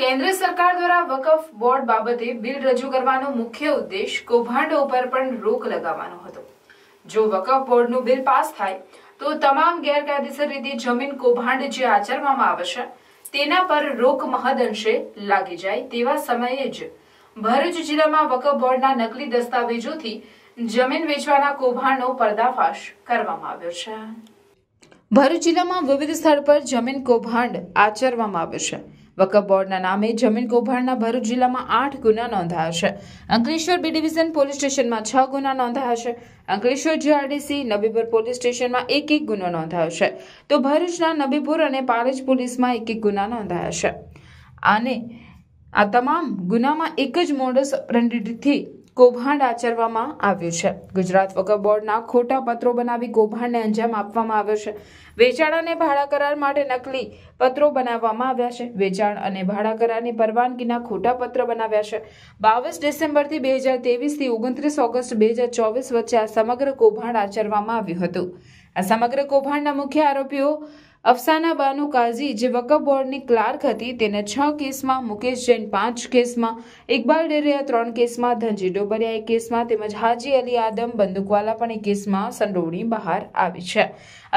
કેન્દ્ર સરકાર દ્વારા વકફ બોર્ડ બાબતે બિલ રજૂ કરવાનો મુખ્ય ઉદ્દેશ કૌભાંડો ઉપર પણ રોક લગાવવાનો હતો જો વકફ બોર્ડનું બિલ પાસ થાય તો તમામ ગેરકાયદેસર રીતે જમીન કૌભાંડ જે આચરવામાં આવશે તેના પર રોક મહદઅંશે લાગી જાય તેવા સમયે જ ભરૂચ જિલ્લામાં વકફ બોર્ડના નકલી દસ્તાવેજોથી જમીન વેચવાના કૌભાંડનો પર્દાફાશ કરવામાં આવ્યો છે ભરૂચ જિલ્લામાં વિવિધ સ્થળ પર જમીન કૌભાંડ આચરવામાં આવ્યું છે વકફ બોર્ડના નામે જમીન કૌભાંડના ભરૂચ જિલ્લામાં આઠ ગુના નોંધાયા છે અંકલેશ્વર બી ડિવિઝન પોલીસ સ્ટેશનમાં છ ગુના નોંધાયા છે અંકલેશ્વર જીઆરડીસી નબીપુર પોલીસ સ્ટેશનમાં એક એક ગુનો નોંધાયો છે તો ભરૂચના નબીપુર અને પારેજ પોલીસમાં એક એક ગુના નોંધાયા છે અને આ તમામ ગુનામાં એક જ મોડસ ઓપરેન્ડીથી કૌભાંડ આચરવામાં આવ્યું છે ગુજરાત વગર બોર્ડના ખોટા પત્રો બનાવી કૌભાંડને અંજામ આપવામાં આવ્યો છે વેચાણ અને ભાડા કરાર માટે નકલી પત્રો બનાવવામાં આવ્યા છે વેચાણ અને ભાડા કરારની પરવાનગીના ખોટા પત્ર બનાવ્યા છે બાવીસ ડિસેમ્બરથી બે હજાર તેવીસથી ઓગણત્રીસ ઓગસ્ટ બે હજાર ચોવીસ વચ્ચે આ સમગ્ર કૌભાંડ આચરવામાં આવ્યું હતું આ સમગ્ર કૌભાંડના મુખ્ય આરોપીઓ અફસાના અફસાનાબાનુ કાઝી જે વકફ બોર્ડની ક્લાર્ક હતી તેને છ કેસમાં મુકેશ જૈન પાંચ કેસમાં ઇકબાલ ડેરિયા ત્રણ કેસમાં ધનજી ડોબરિયા એક કેસમાં તેમજ હાજી અલી આદમ બંદૂકવાલા પણ એક કેસમાં સંડોવણી બહાર આવી છે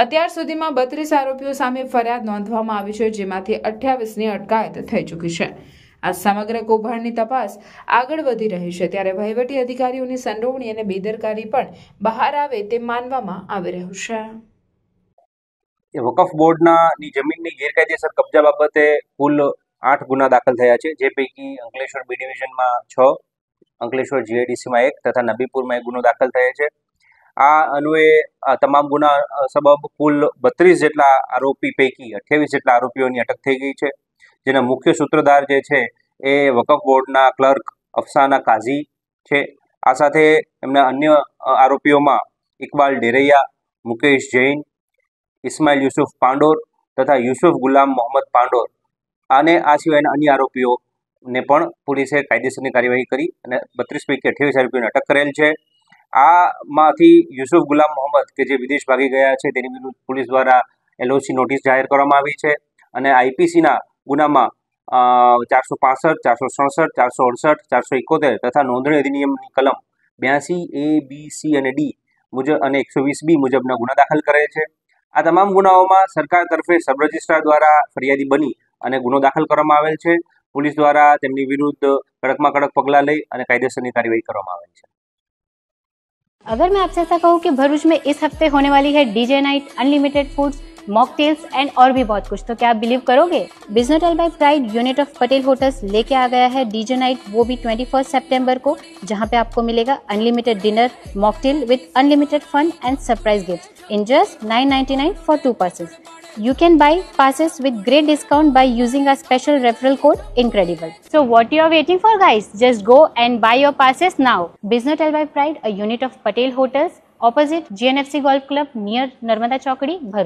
અત્યાર સુધીમાં બત્રીસ આરોપીઓ સામે ફરિયાદ નોંધવામાં આવી છે જેમાંથી અઠ્યાવીસની અટકાયત થઈ ચૂકી છે આ સમગ્ર કૌભાંડની તપાસ આગળ વધી રહી છે ત્યારે વહીવટી અધિકારીઓની સંડોવણી અને બેદરકારી પણ બહાર આવે તે માનવામાં આવી રહ્યું છે વકફ બોર્ડના ની જમીનની ગેરકાયદેસર કબજા બાબતે કુલ આઠ ગુના દાખલ થયા છે જે પૈકી અંકલેશ્વર બી ડિવિઝનમાં છ અંકલેશ્વર જીઆઈડીસીમાં એક તથા નબીપુરમાં એક ગુનો દાખલ થયો છે આ અન્વયે તમામ ગુના સબબ કુલ બત્રીસ જેટલા આરોપી પૈકી અઠ્યાવીસ જેટલા આરોપીઓની અટક થઈ ગઈ છે જેના મુખ્ય સૂત્રધાર જે છે એ વકફ બોર્ડના ક્લર્ક અફસાના કાઝી છે આ સાથે એમના અન્ય આરોપીઓમાં ઇકબાલ ડેરૈયા મુકેશ જૈન ઇસ્માઇલ યુસુફ પાંડોર તથા યુસુફ ગુલામ મોહમ્મદ પાંડોર અને આ સિવાયના અન્ય આરોપીઓને પણ પોલીસે કાયદેસરની કાર્યવાહી કરી અને બત્રીસ પૈકી અઠ્યાવીસ આરોપીઓને અટક કરેલ છે આમાંથી યુસુફ ગુલામ મોહમ્મદ કે જે વિદેશ ભાગી ગયા છે તેની વિરુદ્ધ પોલીસ દ્વારા એલઓસી નોટિસ જાહેર કરવામાં આવી છે અને આઈપીસીના ગુનામાં ચારસો પાસઠ ચારસો સડસઠ ચારસો અડસઠ ચારસો એકોતેર તથા નોંધણી અધિનિયમની કલમ બ્યાસી એ બી સી અને ડી મુજબ અને એકસો વીસ બી મુજબના ગુના દાખલ કરે છે આ તમામ ગુનાઓમાં સરકાર તરફે સબ રજિસ્ટ્રાર દ્વારા ફરિયાદી બની અને ગુનો દાખલ કરવામાં આવેલ છે પોલીસ દ્વારા તેમની વિરુદ્ધ કડકમાં કડક પગલાં લઈ અને કાયદેસરની કાર્યવાહી કરવામાં આવેલ છે अगर મેં आपसे કહું કે ભરૂચ भरूच में इस हफ्ते होने वाली है DJ night unlimited mocktails and और भी बहुत कुछ तो क्या आप बिलीव करोगे business hotel by pride unit of Patel hotels लेके आ गया है डीजे नाइट वो भी ट्वेंटी फर्स्ट सेप्टेम्बर को जहाँ पे आपको मिलेगा unlimited dinner mocktail with unlimited fun and surprise gift in just nine ninety nine for two person you can buy passes with great discount by using our special referral code incredible so what you are waiting for guys just go and buy your passes now business hotel by pride a unit of patel hotels opposite gnfc golf club near narmada chowkadi bharuch